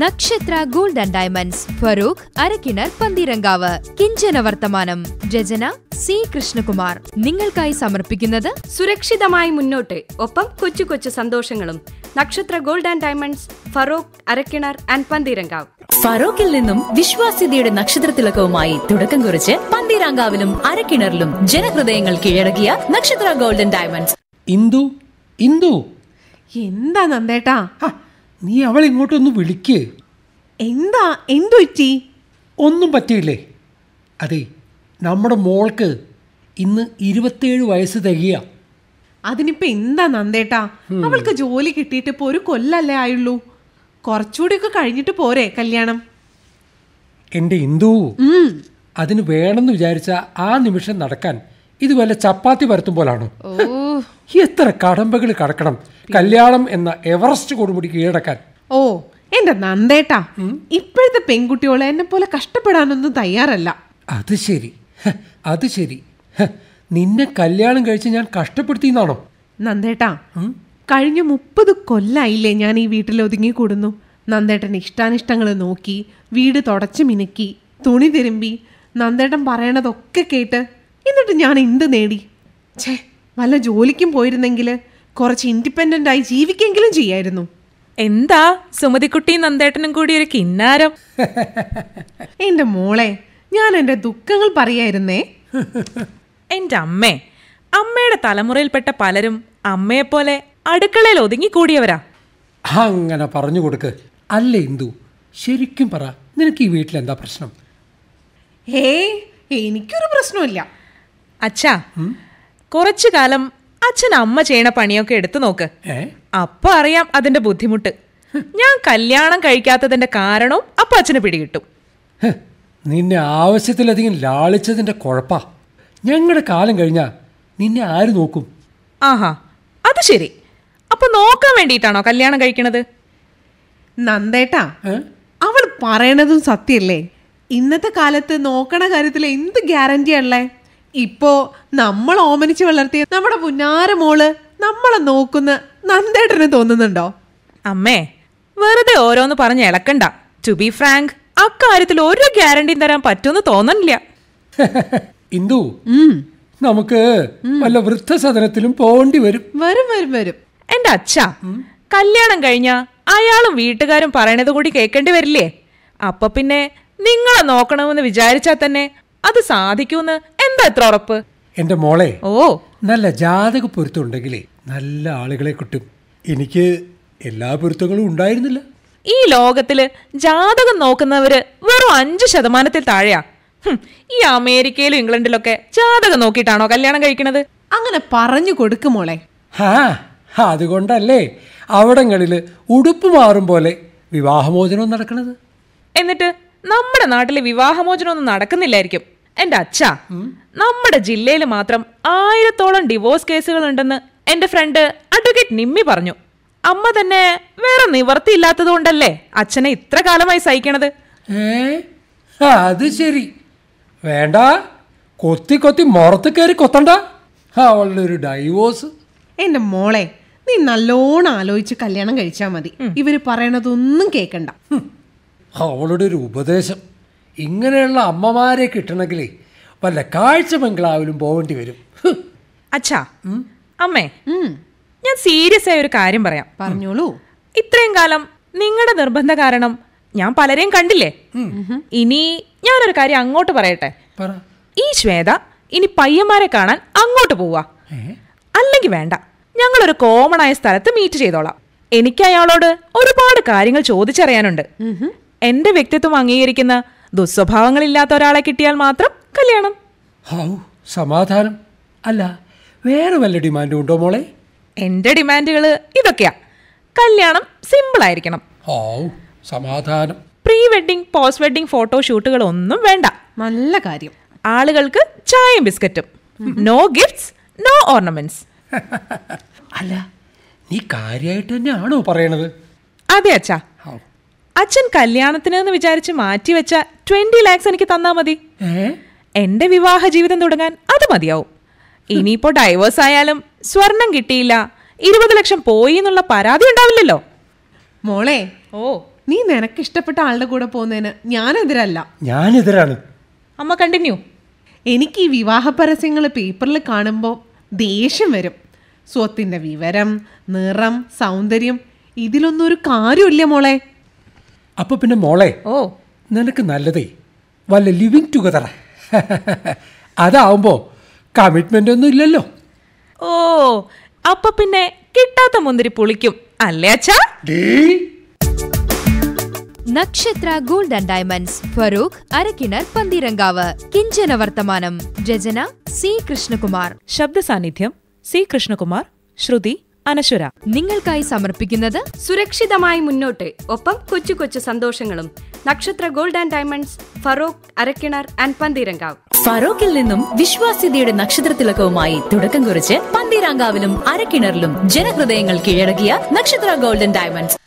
നക്ഷത്ര gold and diamonds Feroke Arakkinar Pantheerankavu Kinchana Varthamanam രചന C Krishnakumar നിങ്ങൾക്കായി സമർപ്പിക്കുന്നത് സുരക്ഷിതമായി മുന്നോട്ട് ഒപ്പം കൊച്ചു കൊച്ചു സന്തോഷങ്ങളും Nakshatra gold and diamonds Feroke Arakkinar and Pantheerankavu ഫറൂഖിൽ നിന്നും വിശ്വാസ്യതയുടെ നക്ഷത്രത്തിലക്കവുമായി തുടക്കം കുറിച്ച് പന്തിരാങ്കാവിലും അരക്കിണറിലും ജനഹൃദയങ്ങൾ കീഴടക്കിയ നക്ഷത്ര ഗോൾഡൻ ഡയമണ്ട്സ് ഇന്ദു ഇന്ദു എന്താ നന്ദേട്ടാ നീ അവൾ ഇങ്ങോട്ടൊന്ന് വിളിക്ക് എന്താ എന്തു ഒന്നും പറ്റിയില്ലേ അതെ നമ്മുടെ മോൾക്ക് ഇന്ന് ഇരുപത്തേഴ് വയസ്സ് തികയ അതിനിപ്പോ എന്താ നന്ദേട്ടാ അവൾക്ക് ജോലി കിട്ടിയിട്ട് ഇപ്പൊ ഒരു കൊല്ലല്ലേ ആയുള്ളൂ കുറച്ചുകൂടി ഒക്കെ കഴിഞ്ഞിട്ട് പോരെ കല്യാണം എൻ്റെ ഇന്ദു അതിന് വേണമെന്ന് വിചാരിച്ച ആ നിമിഷം നടക്കാൻ ഇതുപോലെ ചപ്പാത്തി പരത്തും പോലാണോ എത്ര കടമ്പകൾ കടക്കണം കല്യാണം എന്ന എവറസ്റ്റ് കൊടുമുടി കീഴടക്കാൻ ഓ എന്റെ നന്ദേട്ടാ ഇപ്പോഴത്തെ പെൺകുട്ടിയോളെ എന്നെ പോലെ കഷ്ടപ്പെടാനൊന്നും തയ്യാറല്ല അത് ശരി അത് ശരി നിന്നെ കല്യാണം കഴിച്ച് ഞാൻ എന്നാണോ നന്ദേട്ടാ കഴിഞ്ഞ മുപ്പത് കൊല്ലായില്ലേ ഞാൻ ഈ വീട്ടിൽ ഒതുങ്ങി കൂടുന്നു നന്ദേട്ടൻ ഇഷ്ടാനിഷ്ടങ്ങൾ നോക്കി വീട് തുടച്ചു മിനുക്കി തുണി തിരുമ്പി നന്ദേട്ടൻ പറയണതൊക്കെ കേട്ട് എന്നിട്ട് ഞാൻ എന്ത് നേടി ഛേ വല്ല ജോലിക്കും പോയിരുന്നെങ്കിൽ കുറച്ച് ഇൻഡിപെൻഡൻ്റ് ആയി ജീവിക്കെങ്കിലും ചെയ്യായിരുന്നു എന്താ സുമതിക്കുട്ടിയും നന്ദേട്ടനും കൂടി ഒരു കിന്നാരം എൻ്റെ മോളെ ഞാൻ എൻ്റെ ദുഃഖങ്ങൾ പറയായിരുന്നേ എൻ്റെ അമ്മേ അമ്മയുടെ തലമുറയിൽപ്പെട്ട പലരും അമ്മയെപ്പോലെ അടുക്കളയിൽ ഒതുങ്ങിക്കൂടിയവരാ അങ്ങനെ പറഞ്ഞു കൊടുക്ക് അല്ല ഇന്ദു ശരിക്കും പറ നിനക്ക് ഈ വീട്ടിൽ എന്താ പ്രശ്നം ഏ എനിക്കൊരു പ്രശ്നമില്ല അച്ഛാ കുറച്ചു കാലം അച്ഛൻ അമ്മ ചെയ്യണ പണിയൊക്കെ എടുത്തു നോക്ക് അപ്പൊ അറിയാം അതിന്റെ ബുദ്ധിമുട്ട് ഞാൻ കല്യാണം കഴിക്കാത്തതിന്റെ കാരണവും അപ്പൊ അച്ഛന് പിടികിട്ടും നിന്നെ ആവശ്യത്തിലധികം ലാളിച്ചതിന്റെ കുഴപ്പാ ഞങ്ങളുടെ കാലം കഴിഞ്ഞാ നിന്നെ ആര് നോക്കും ആഹാ അത് ശരി അപ്പൊ നോക്കാൻ വേണ്ടിട്ടാണോ കല്യാണം കഴിക്കണത് നന്ദേട്ടാ അവൾ പറയണതും സത്യല്ലേ ഇന്നത്തെ കാലത്ത് നോക്കണ കാര്യത്തിൽ എന്ത് ഗ്യാരണ്ടിയാണല്ലേ ഇപ്പോ നമ്മൾ ഓമനിച്ച് വളർത്തിയ നമ്മുടെ പുന്നാര മോള് നമ്മളെ നോക്കുന്ന നന്ദേട്ടന് തോന്നുന്നുണ്ടോ അമ്മേ വെറുതെ ഓരോന്ന് പറഞ്ഞ് ഇളക്കണ്ട ടു ബി ഫ്രാങ്ക് അക്കാര്യത്തിൽ ഒരു ഗ്യാരണ്ടിയും തരാൻ പറ്റുമെന്ന് തോന്നണില്ല ഇന്ദു നമുക്ക് വല്ല വൃദ്ധസദനത്തിലും പോണ്ടി വരും വരും വരും വരും എന്റെ അച്ഛ കല്യാണം കഴിഞ്ഞ അയാളും വീട്ടുകാരും പറയണത് കൂടി കേൾക്കേണ്ടി വരില്ലേ അപ്പൊ പിന്നെ നിങ്ങളെ നോക്കണമെന്ന് വിചാരിച്ചാൽ തന്നെ അത് സാധിക്കുമെന്ന് എന്താ എത്ര ഉറപ്പ് എന്റെ മോളെ ഓ നല്ല ജാതക പൊരുത്തം നല്ല ആളുകളെ കിട്ടും എനിക്ക് എല്ലാ പൊരുത്തങ്ങളും ഉണ്ടായിരുന്നില്ല ഈ ലോകത്തില് ജാതകം നോക്കുന്നവര് വെറും അഞ്ച് ശതമാനത്തിൽ താഴെയാ ഈ അമേരിക്കയിലും ഇംഗ്ലണ്ടിലൊക്കെ ജാതകം നോക്കിയിട്ടാണോ കല്യാണം കഴിക്കണത് അങ്ങനെ പറഞ്ഞു കൊടുക്കുമോളെ ഹാ അതുകൊണ്ടല്ലേ അവിടങ്ങളില് ഉടുപ്പ് മാറും പോലെ വിവാഹമോചനം നടക്കുന്നത് എന്നിട്ട് നമ്മുടെ നാട്ടിൽ വിവാഹമോചനമൊന്നും നടക്കുന്നില്ലായിരിക്കും എന്റെ അച്ഛ നമ്മുടെ ജില്ലയിൽ മാത്രം ആയിരത്തോളം ഡിവോഴ്സ് കേസുകൾ ഉണ്ടെന്ന് എൻ്റെ ഫ്രണ്ട് അഡ്വക്കേറ്റ് നിമ്മി പറഞ്ഞു അമ്മ തന്നെ വേറെ നിവർത്തിയില്ലാത്തത് കൊണ്ടല്ലേ അച്ഛനെ ഇത്ര കാലമായി സഹിക്കണത് അത് ശരി വേണ്ട കൊത്തി കൊത്തി മുറത്ത് കയറി കൊത്തണ്ട അവളൊരു ഡൈവോഴ്സ് എന്റെ മോളെ നീ നല്ലോണം ആലോചിച്ച് കല്യാണം കഴിച്ചാൽ മതി ഇവര് പറയണതൊന്നും കേക്കണ്ട അവളുടെ ഒരു ഉപദേശം ഇങ്ങനെയുള്ള അമ്മമാരെ കിട്ടണമെങ്കിൽ വല്ല കാഴ്ച ബംഗ്ലാവിലും പോകേണ്ടി വരും അച്ഛാ അമ്മേ ഞാൻ സീരിയസ് ആയ ഒരു കാര്യം പറയാം പറഞ്ഞോളൂ ഇത്രയും കാലം നിങ്ങളുടെ നിർബന്ധ കാരണം ഞാൻ പലരെയും കണ്ടില്ലേ ഇനി ഞാനൊരു കാര്യം അങ്ങോട്ട് പറയട്ടെ ഈ ശ്വേത ഇനി പയ്യന്മാരെ കാണാൻ അങ്ങോട്ട് പോവാ അല്ലെങ്കിൽ വേണ്ട ഞങ്ങളൊരു കോമൺ ആയ സ്ഥലത്ത് മീറ്റ് ചെയ്തോളാം എനിക്ക് അയാളോട് ഒരുപാട് കാര്യങ്ങൾ ചോദിച്ചറിയാനുണ്ട് എന്റെ വ്യക്തിത്വം അംഗീകരിക്കുന്ന ദുസ്വഭാവങ്ങളില്ലാത്ത ഒരാളെ കിട്ടിയാൽ മാത്രം കല്യാണം ഹൗ സമാധാനം അല്ല വേറെ വല്ല ഡിമാൻഡും ഉണ്ടോ മോളെ എൻ്റെ ഡിമാൻഡുകൾ ഇതൊക്കെയാ കല്യാണം സിമ്പിൾ ആയിരിക്കണം ഹൗ സമാധാനം pre wedding post wedding photo ഒന്നും വേണ്ട നല്ല കാര്യം ആളുകൾക്ക് ചായയും ബിസ്ക്കറ്റും നോ ഗിഫ്റ്റ്സ് നോ ഓർണമെന്റ്സ് അല്ല നീ കാര്യമായിട്ട് തന്നെയാണോ പറയണത് അതെ അച്ഛാ അച്ഛൻ കല്യാണത്തിന് എന്ന് വിചാരിച്ച് മാറ്റിവെച്ച ട്വന്റി ലാക്സ് എനിക്ക് തന്നാ മതി എന്റെ വിവാഹ ജീവിതം തുടങ്ങാൻ അത് മതിയാവും ഇനിയിപ്പോ ഡൈവേഴ്സ് ആയാലും സ്വർണം കിട്ടിയില്ല ഇരുപത് ലക്ഷം പോയി എന്നുള്ള പരാതി ഉണ്ടാവില്ലല്ലോ മോളെ ഓ നീ നിനക്ക് ഇഷ്ടപ്പെട്ട ആളുടെ കൂടെ പോകുന്നതിന് ഞാനെതിരല്ല ഞാനെതിരാണ് അമ്മ കണ്ടിന്യൂ എനിക്ക് ഈ വിവാഹ പരസ്യങ്ങൾ പേപ്പറിൽ കാണുമ്പോൾ ദേഷ്യം വരും സ്വത്തിൻ്റെ വിവരം നിറം സൗന്ദര്യം ഇതിലൊന്നും ഒരു കാര്യമില്ല മോളെ അപ്പൊ പിന്നെ മോളെ ഓ നിനക്ക് നല്ലതേ വല്ല ലിവിങ് ടുഗദർ അതാവുമ്പോൾ കമ്മിറ്റ്മെന്റ് ഒന്നും ഇല്ലല്ലോ ഓ അപ്പൊ പിന്നെ കിട്ടാത്ത മുന്തിരി പുളിക്കും അല്ലേ അച്ഛാ Nakshatra gold and diamonds Feroke Arakkinar Pantheerankavu Kinchana Varthamanam രചന സി കൃഷ്ണകുമാർ ശബ്ദ സാന്നിധ്യം സി കൃഷ്ണകുമാർ ശ്രുതി അനശ്വര നിങ്ങൾക്കായി സമർപ്പിക്കുന്നത് സുരക്ഷിതമായി മുന്നോട്ട് ഒപ്പം കൊച്ചു കൊച്ചു സന്തോഷങ്ങളും Nakshatra gold and diamonds Feroke Arakkinar and Pantheerankavu ഫറോക്കിൽ നിന്നും വിശ്വാസ്യതയുടെ തിളക്കവുമായി തുടക്കം കുറിച്ച് പന്തീരാങ്കാവിലും അരക്കിണറിലും ജനഹൃദയങ്ങൾ കീഴടക്കിയ നക്ഷത്ര ഗോൾഡൻ ഡയമണ്ട്സ്